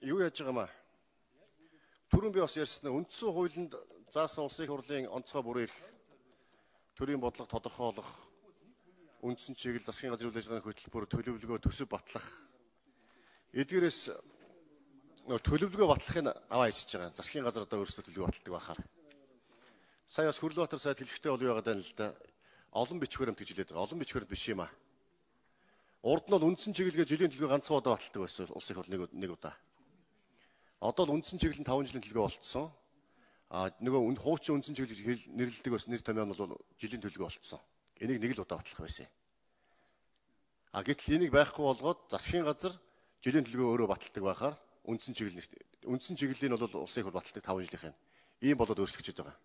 юу яаж байгаа юм аа? Түрүүн би бас ярьсан үндсэн хуулинд заасан улсын их хурлын онцгой бүрээрх төрийн бодлого тодорхойлох үндсэн чиглэл засгийн газрын үйл ажиллагааны хөтөлбөр төлөвлөгөө төсөв батлах эдгээрээс төлөвлөгөө батлахыг аваа хийж байгаа. Засгийн газар одоо өөрсдөө төлөвлөгөө баталдаг байхаар. Сая бас Хүрлбаатар сайд хэлэхдээ бол юу байгаа даа л да. Олон бичвэрэмт гэж хэлээд байгаа. Олон бичвэрэмт биш юм аа. Урд нь бол үндсэн чиглэлгээ жилийн төлөвлөгөө ганцхан удаа баталдаг байсан улсын хурлын нэг удаа. Одоо л үндсэн чиглэл нь 5 жилийн төлгөө болцсон. А нөгөө үн хуучин үндсэн чиглэл нэрлэлдэг бас нэр томьёо нь бол жилийн төлгөө болцсон. Энийг нэг л удаа батлах байсан юм. А гэтэл энийг байхгүй болгоод засгийн газар жилийн төлгөө өөрөө баталдаг байхаар үндсэн чиглэл үндсэн чиглэлийн бол улсын хурл баталдаг 5 жилийнхэн. Ийм болоод өөрчлөгдөж байгаа.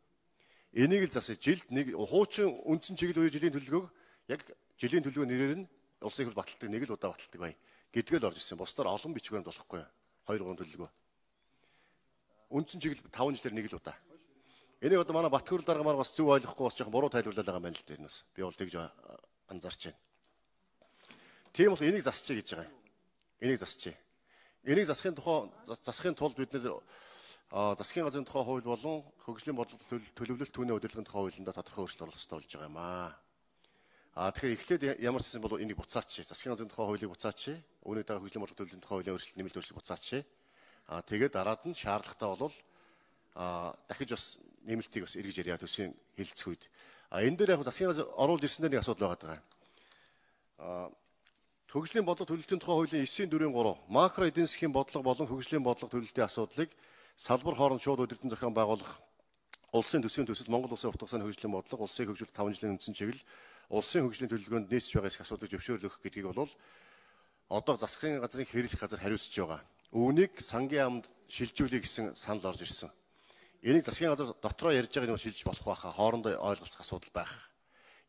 Энийг л засаж жилд нэг хуучин үндсэн чиглэл үе жилийн төлгөөг яг жилийн төлгөө нэрээр нь улсын хурл баталдаг нэг л удаа баталдаг бай. Гэдгээл орж ирсэн. Бусдаар олон бичгээр болохгүй. 2 3 төлгөө үндсэн чиглэл 5 жилээр нэг л удаа. Энийг одоо манай Батхөрл дарга маань бас зөв ойлгохгүй бас жоохон буруу тайлбарлаад байгаа юм байна л дээ нөөс. Би бол тэгж анзаарч байна. Тийм бол энийг засчих гэж байгаа юм. Энийг засчих. Энийг засахын тухай засахын тулд бид нэр засгийн газрын тухай хууль болон хөгжлийн бодлого төлөвлөлт түүний удирдлагын тухай хуулиндаа тодорхой өөрчлөлт оруулах ёстой болж байгаа юм аа. Аа тэгэхээр эхлээд ямар систем бол энийг буцаач. Засгийн газрын тухай хуулийг буцаач. Үүнийг дага хөгжлийн бодлого төлөвлөлтийн тухай хуулийн өөрчлөлт нэмэлт өөрчлөлт буцаач. Аа тэгээд дараад нь шаардлагатай бол аа дахиж бас нэмэлтийг бас эргэж ярья төсвийн хэлэлцэх үед. А энэ дээр яг засгийн газар оруулж ирсэн дээр нэг асуудал байгаа даа. Аа хөгжлийн бодлого төлөлтийн тухай хуулийн 9-ийн 4-ийн 3 макро эдийн засгийн бодлого болон хөгжлийн бодлого төлөлтийн асуудлыг салбар хооронд шууд үдирдэн зохион байгуулах улсын төсвийн төсөл Монгол улсын урт хугацааны хөгжлийн бодлого улсын хөгжилд 5 жилийн үндсэн чиглэл улсын хөгжлийн төлөвлөгөөнд нийцж байгаа хэсэг асуудлыг зөвшөөрлөх гэдгийг бол одоо засгийн газрын хэрэглэх газар хариуцж байгаа. Үүнийг сангийн амд шилжүүлэх гэсэн санал орж ирсэн. Энийг засгийн газар дотроо ярьж байгаа нь шилжиж болох байхаа хоорондоо ойлголцох асуудал байх.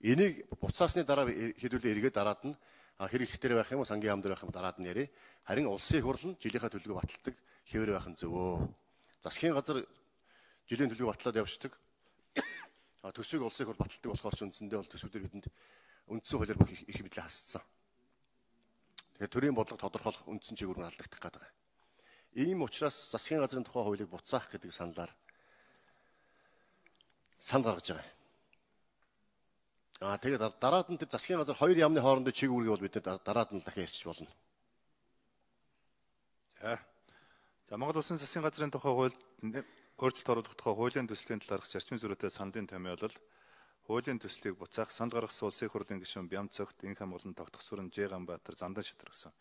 Энийг буцаасны дараа хэдүүлээ эргээд дараад нь хэрэглэхтэр байх юм уу сангийн амд байх юм дараад нь ярив. Харин улсын хурлын жилийнхаа төлөвлөгөө баталдаг хэвээр байх нь зөвөө. Засгийн газар жилийн төлөвлөгөө батлаад явждаг. Төсвийг улсын хурл баталдаг болохоор ч үндсэндээ бол төсвүүдээр бидэнд үндсэн хуулиар бүх их мэдлээ хасцсан. Тэгэхээр төрийн бодлого тодорхойлох үндсэн чиглэл нь алдагдах гэдэг. Ийм учраас засгийн газрын тухай хуулийг буцаах гэдэг саналаар санал гаргаж байгаа. Аа тэгээд дараад нь тэр засгийн газар хоёр яамны хоорондын чиг үүргээ бол бид дараад нь дахин ярьчих болно. За. За Монгол Улсын засгийн газрын тухай хуульд өөрчлөлт оруулах тухай хуулийн төслийн талаарх зарчим зөрүүтэй саналын томьёо бол хуулийн төслийг буцаах санал гаргасан улсын хурлын гишүүн Бямцогт Инхэм болон тогтох сүрэн Жээган Баатар зандан шатар гэсэн